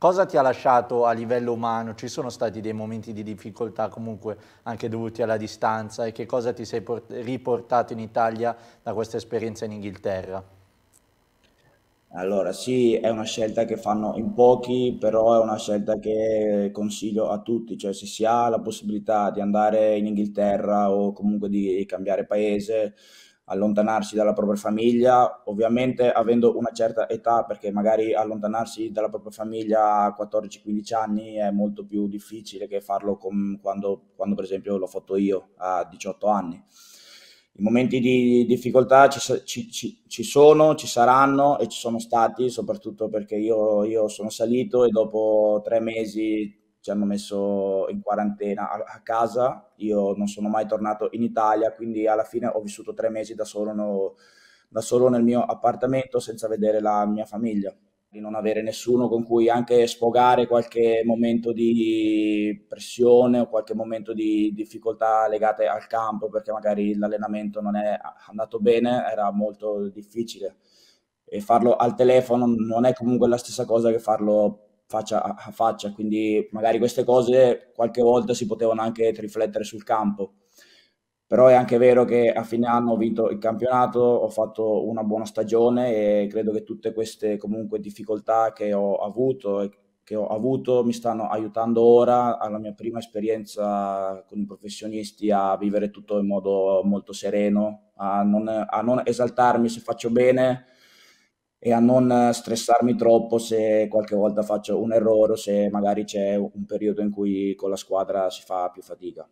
Cosa ti ha lasciato a livello umano? Ci sono stati dei momenti di difficoltà comunque anche dovuti alla distanza e che cosa ti sei riportato in Italia da questa esperienza in Inghilterra? Allora, sì, è una scelta che fanno in pochi, però è una scelta che consiglio a tutti, cioè se si ha la possibilità di andare in Inghilterra o comunque di cambiare paese, allontanarsi dalla propria famiglia, ovviamente avendo una certa età, perché magari allontanarsi dalla propria famiglia a 14-15 anni è molto più difficile che farlo quando, quando, per esempio l'ho fatto io a 18 anni. I momenti di difficoltà ci, ci, ci sono, ci saranno e ci sono stati, soprattutto perché io, io sono salito e dopo tre mesi ci hanno messo in quarantena a, a, casa, io non sono mai tornato in Italia, quindi alla fine ho vissuto tre mesi da solo, no, da solo nel mio appartamento senza vedere la mia famiglia di non avere nessuno con cui anche sfogare qualche momento di pressione o qualche momento di difficoltà legate al campo perché magari l'allenamento non è andato bene, era molto difficile e farlo al telefono non è comunque la stessa cosa che farlo faccia a faccia, quindi magari queste cose qualche volta si potevano anche riflettere sul campo. Però è anche vero che a fine anno ho vinto il campionato, ho fatto una buona stagione e credo che tutte queste comunque difficoltà che ho avuto e che ho avuto mi stanno aiutando ora alla mia prima esperienza con i professionisti a vivere tutto in modo molto sereno, a non, a non esaltarmi se faccio bene, e a non stressarmi troppo se qualche volta faccio un errore o se magari c'è un periodo in cui con la squadra si fa più fatica.